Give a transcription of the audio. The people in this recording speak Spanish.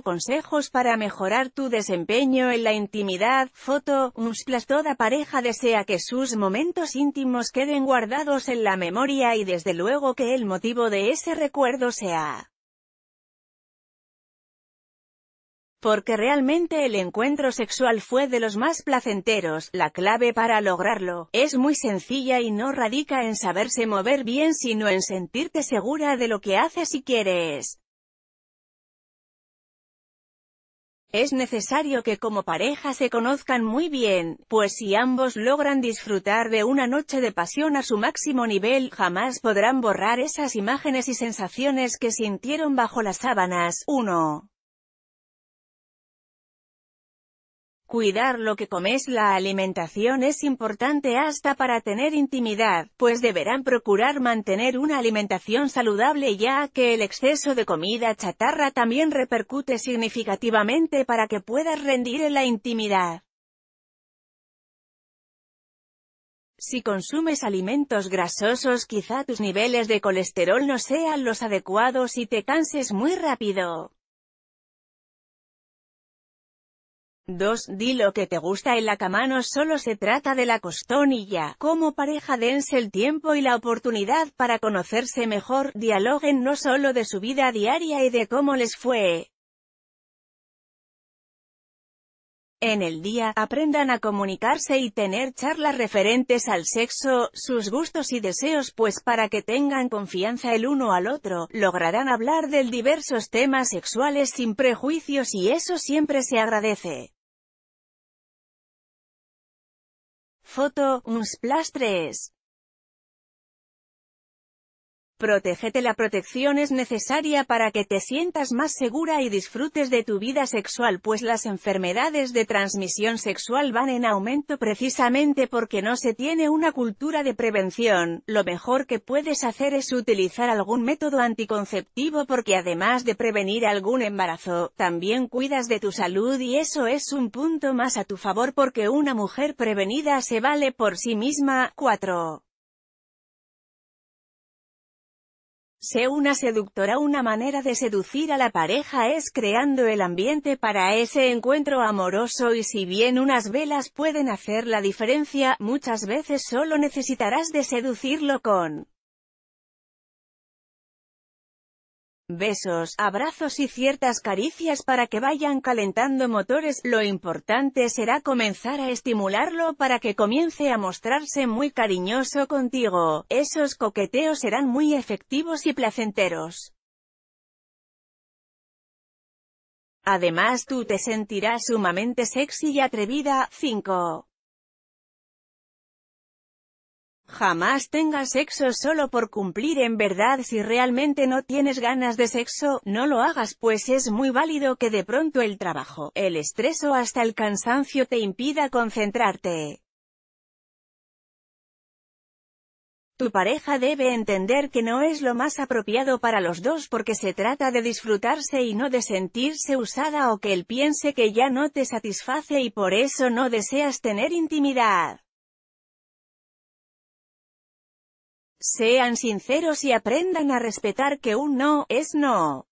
consejos para mejorar tu desempeño en la intimidad. Foto, musclas Toda pareja desea que sus momentos íntimos queden guardados en la memoria y desde luego que el motivo de ese recuerdo sea porque realmente el encuentro sexual fue de los más placenteros, la clave para lograrlo, es muy sencilla y no radica en saberse mover bien sino en sentirte segura de lo que haces y quieres. Es necesario que como pareja se conozcan muy bien, pues si ambos logran disfrutar de una noche de pasión a su máximo nivel, jamás podrán borrar esas imágenes y sensaciones que sintieron bajo las sábanas. 1. Cuidar lo que comes La alimentación es importante hasta para tener intimidad, pues deberán procurar mantener una alimentación saludable ya que el exceso de comida chatarra también repercute significativamente para que puedas rendir en la intimidad. Si consumes alimentos grasosos quizá tus niveles de colesterol no sean los adecuados y te canses muy rápido. 2. Di lo que te gusta en la cama no solo se trata de la costonilla, como pareja dense el tiempo y la oportunidad para conocerse mejor, dialoguen no solo de su vida diaria y de cómo les fue. En el día, aprendan a comunicarse y tener charlas referentes al sexo, sus gustos y deseos pues para que tengan confianza el uno al otro, lograrán hablar de diversos temas sexuales sin prejuicios y eso siempre se agradece. Foto, Unsplash 3. Protégete La protección es necesaria para que te sientas más segura y disfrutes de tu vida sexual pues las enfermedades de transmisión sexual van en aumento precisamente porque no se tiene una cultura de prevención. Lo mejor que puedes hacer es utilizar algún método anticonceptivo porque además de prevenir algún embarazo, también cuidas de tu salud y eso es un punto más a tu favor porque una mujer prevenida se vale por sí misma. 4. Sé una seductora Una manera de seducir a la pareja es creando el ambiente para ese encuentro amoroso y si bien unas velas pueden hacer la diferencia, muchas veces solo necesitarás de seducirlo con besos, abrazos y ciertas caricias para que vayan calentando motores, lo importante será comenzar a estimularlo para que comience a mostrarse muy cariñoso contigo, esos coqueteos serán muy efectivos y placenteros. Además tú te sentirás sumamente sexy y atrevida. 5. Jamás tengas sexo solo por cumplir en verdad si realmente no tienes ganas de sexo, no lo hagas pues es muy válido que de pronto el trabajo, el estrés o hasta el cansancio te impida concentrarte. Tu pareja debe entender que no es lo más apropiado para los dos porque se trata de disfrutarse y no de sentirse usada o que él piense que ya no te satisface y por eso no deseas tener intimidad. Sean sinceros y aprendan a respetar que un no, es no.